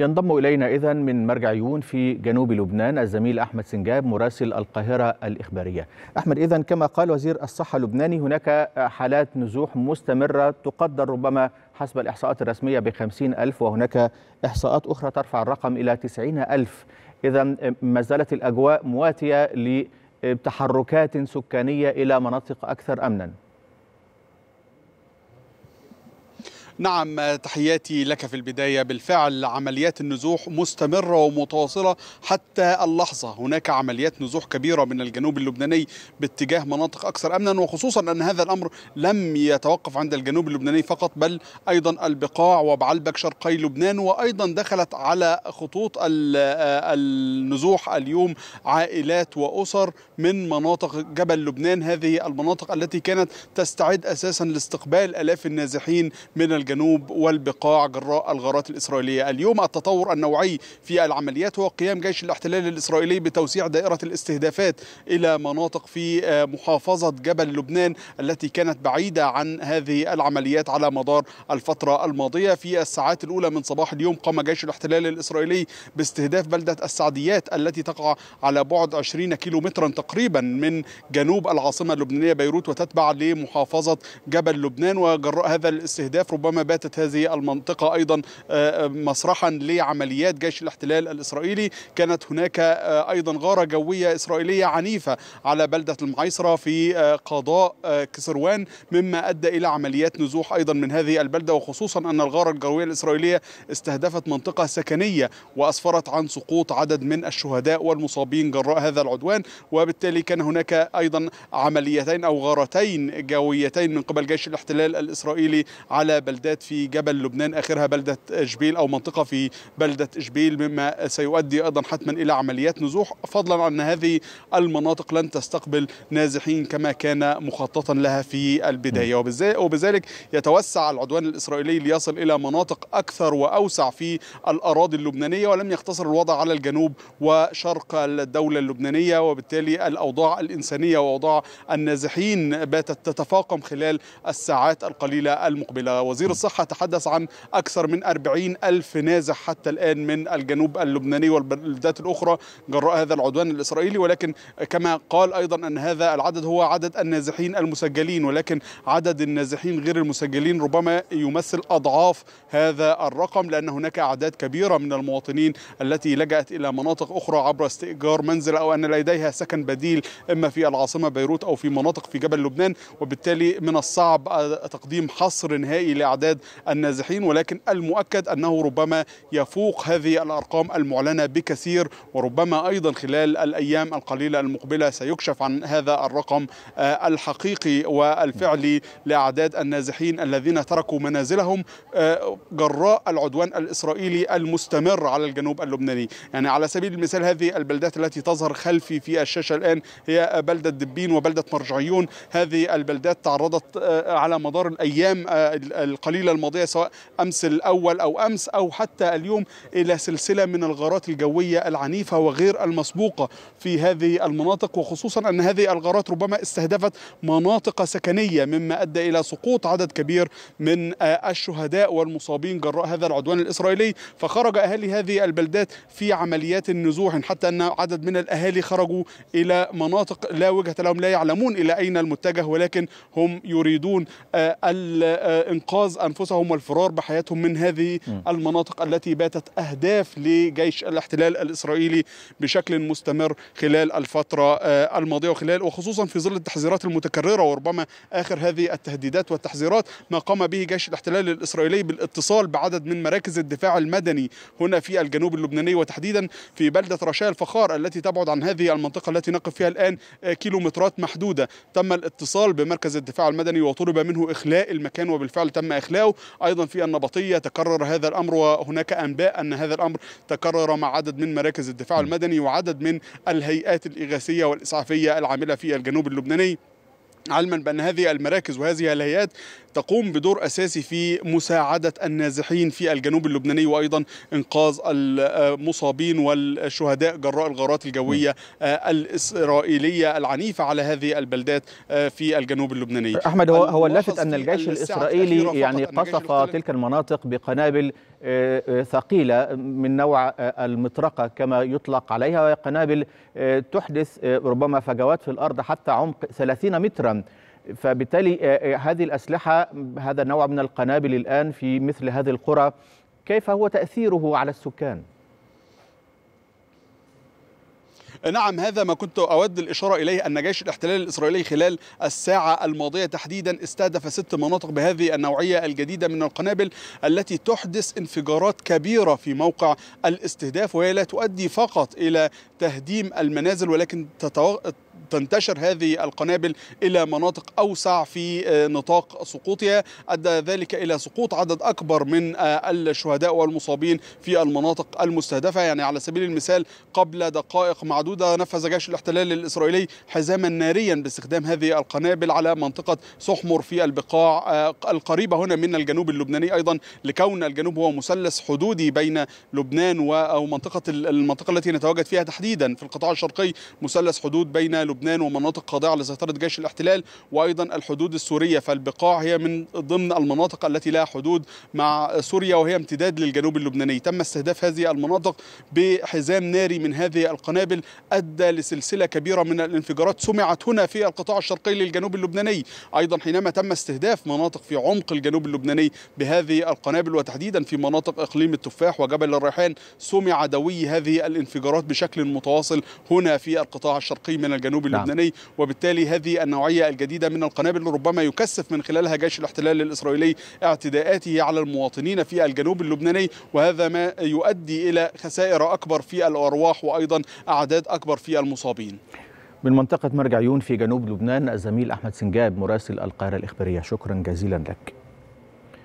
ينضم إلينا إذا من مرجع في جنوب لبنان الزميل أحمد سنجاب مراسل القاهرة الإخبارية أحمد إذا كما قال وزير الصحة اللبناني هناك حالات نزوح مستمرة تقدر ربما حسب الإحصاءات الرسمية بخمسين ألف وهناك إحصاءات أخرى ترفع الرقم إلى تسعين ألف إذا ما زالت الأجواء مواتية لتحركات سكانية إلى مناطق أكثر أمناً نعم تحياتي لك في البداية بالفعل عمليات النزوح مستمرة ومتواصلة حتى اللحظة هناك عمليات نزوح كبيرة من الجنوب اللبناني باتجاه مناطق أكثر أمنا وخصوصا أن هذا الأمر لم يتوقف عند الجنوب اللبناني فقط بل أيضا البقاع وبعلبك شرقي لبنان وأيضا دخلت على خطوط آه، النزوح اليوم عائلات وأسر من مناطق جبل لبنان هذه المناطق التي كانت تستعد أساسا لاستقبال ألاف النازحين من الجنوب الجنوب والبقاع جراء الغارات الإسرائيلية اليوم التطور النوعي في العمليات هو قيام جيش الاحتلال الإسرائيلي بتوسيع دائرة الاستهدافات إلى مناطق في آه، محافظة جبل لبنان التي كانت بعيدة عن هذه العمليات على مدار الفترة الماضية في الساعات الأولى من صباح اليوم قام جيش الاحتلال الإسرائيلي باستهداف بلدة السعديات التي تقع على بعد 20 كيلومترا تقريبا من جنوب العاصمة اللبنانية بيروت وتتبع لمحافظة جبل لبنان وجراء هذا الاستهداف ربما باتت هذه المنطقة أيضا آه، آه، مسرحا لعمليات جيش الاحتلال الإسرائيلي كانت هناك آه، أيضا غارة جوية إسرائيلية عنيفة على بلدة المعيصرة في قضاء كسروان مما أدى إلى عمليات نزوح أيضا من هذه البلدة وخصوصا أن الغارة الجوية الإسرائيلية استهدفت منطقة سكنية وأسفرت عن سقوط عدد من الشهداء والمصابين جراء هذا العدوان وبالتالي كان هناك أيضا عمليتين أو غارتين جويتين من قبل جيش الاحتلال الإسرائيلي على بلدات نباتات في جبل لبنان آخرها بلدة جبيل أو منطقة في بلدة جبيل مما سيؤدي أيضا حتما إلى عمليات نزوح فضلا عن هذه المناطق لن تستقبل نازحين كما كان مخططا لها في البداية وبذلك يتوسع العدوان الإسرائيلي ليصل إلى مناطق أكثر وأوسع في الأراضي اللبنانية ولم يقتصر الوضع على الجنوب وشرق الدولة اللبنانية وبالتالي الأوضاع الإنسانية وأوضاع النازحين باتت تتفاقم خلال الساعات القليلة المقبلة وزير وزير الصحة تحدث عن أكثر من 40 ألف نازح حتى الآن من الجنوب اللبناني والبلدات الأخرى جراء هذا العدوان الإسرائيلي ولكن كما قال أيضا أن هذا العدد هو عدد النازحين المسجلين ولكن عدد النازحين غير المسجلين ربما يمثل أضعاف هذا الرقم لأن هناك أعداد كبيرة من المواطنين التي لجأت إلى مناطق أخرى عبر استئجار منزل أو أن لديها سكن بديل إما في العاصمة بيروت أو في مناطق في جبل لبنان وبالتالي من الصعب تقديم حصر نهائي لأعداد أعداد النازحين ولكن المؤكد أنه ربما يفوق هذه الأرقام المعلنة بكثير وربما أيضا خلال الأيام القليلة المقبلة سيكشف عن هذا الرقم آه، الحقيقي والفعلي لأعداد النازحين الذين تركوا منازلهم آه، جراء العدوان الإسرائيلي المستمر على الجنوب اللبناني يعني على سبيل المثال هذه البلدات التي تظهر خلفي في الشاشة الآن هي بلدة دبين وبلدة مرجعيون هذه البلدات تعرضت آه، على مدار الأيام القليلة القليلة الماضية سواء أمس الأول أو أمس أو حتى اليوم إلى سلسلة من الغارات الجوية العنيفة وغير المسبوقة في هذه المناطق وخصوصا أن هذه الغارات ربما استهدفت مناطق سكنية مما أدى إلى سقوط عدد كبير من آه، الشهداء والمصابين جراء هذا العدوان الإسرائيلي فخرج أهالي هذه البلدات في عمليات النزوح حتى أن عدد من الأهالي خرجوا إلى مناطق لا وجهة لهم لا يعلمون إلى أين المتجه ولكن هم يريدون آه، الإنقاذ آه، أنفسهم والفرار بحياتهم من هذه المناطق التي باتت أهداف لجيش الاحتلال الإسرائيلي بشكل مستمر خلال الفترة آه، الماضية وخلال وخصوصا في ظل التحذيرات المتكررة وربما آخر هذه التهديدات والتحذيرات ما قام به جيش الاحتلال الإسرائيلي بالاتصال بعدد من مراكز الدفاع المدني هنا في الجنوب اللبناني وتحديدا في بلدة رشا الفخار التي تبعد عن هذه المنطقة التي نقف فيها الآن آه، كيلومترات محدودة تم الاتصال بمركز الدفاع المدني وطلب منه إخلاء المكان وبالفعل تم إخلاء بخلاو ايضا في النبطيه تكرر هذا الامر وهناك انباء ان هذا الامر تكرر مع عدد من مراكز الدفاع المدني وعدد من الهيئات الاغاثيه والاسعافيه العامله في الجنوب اللبناني علما بان هذه المراكز وهذه الهيئات تقوم بدور أساسي في مساعدة النازحين في الجنوب اللبناني وأيضا إنقاذ المصابين والشهداء جراء الغارات الجوية الإسرائيلية العنيفة على هذه البلدات آه، في الجنوب اللبناني أحمد هو, هو اللافت أن الجيش الإسرائيلي يعني قصف تلك المناطق بقنابل آه، آه، ثقيلة من نوع المطرقة كما يطلق عليها قنابل تحدث ربما فجوات في الأرض حتى عمق 30 مترا فبالتالي آه، آه، هذه الأسلحة هذا النوع من القنابل الآن في مثل هذه القرى كيف هو تأثيره على السكان؟ نعم هذا ما كنت أود الإشارة إليه أن جيش الاحتلال الإسرائيلي خلال الساعة الماضية تحديدا استهدف ست مناطق بهذه النوعية الجديدة من القنابل التي تحدث انفجارات كبيرة في موقع الاستهداف وهي لا تؤدي فقط إلى تهديم المنازل ولكن تنتشر هذه القنابل إلى مناطق أوسع في آه، نطاق سقوطها أدى ذلك إلى سقوط عدد أكبر من آه، الشهداء والمصابين في المناطق المستهدفة يعني على سبيل المثال قبل دقائق معدودة نفذ جيش الاحتلال الإسرائيلي حزاما ناريا باستخدام هذه القنابل على منطقة سحمر في البقاع آه، القريبة هنا من الجنوب اللبناني أيضا لكون الجنوب هو مثلث حدودي بين لبنان أو منطقة المنطقة التي نتواجد فيها تحديدا في القطاع الشرقي مثلث حدود بين لبنان لبنان ومناطق خاضعة لسيطرة جيش الاحتلال وأيضا الحدود السورية فالبقاع هي من ضمن المناطق التي لها حدود مع سوريا وهي امتداد للجنوب اللبناني تم استهداف هذه المناطق بحزام ناري من هذه القنابل أدى لسلسلة كبيرة من الانفجارات سمعت هنا في القطاع الشرقي للجنوب اللبناني أيضا حينما تم استهداف مناطق في عمق الجنوب اللبناني بهذه القنابل وتحديدا في مناطق إقليم التفاح وجبل الريحان سمع دوي هذه الانفجارات بشكل متواصل هنا في القطاع الشرقي من الجنوب نعم. اللبناني وبالتالي هذه النوعية الجديدة من القنابل ربما يكثف من خلالها جيش الاحتلال الإسرائيلي اعتداءاته على المواطنين في الجنوب اللبناني وهذا ما يؤدي إلى خسائر أكبر في الأرواح وأيضا أعداد أكبر في المصابين من منطقة مرجعيون في جنوب لبنان الزميل أحمد سنجاب مراسل القاهرة الإخبارية شكرا جزيلا لك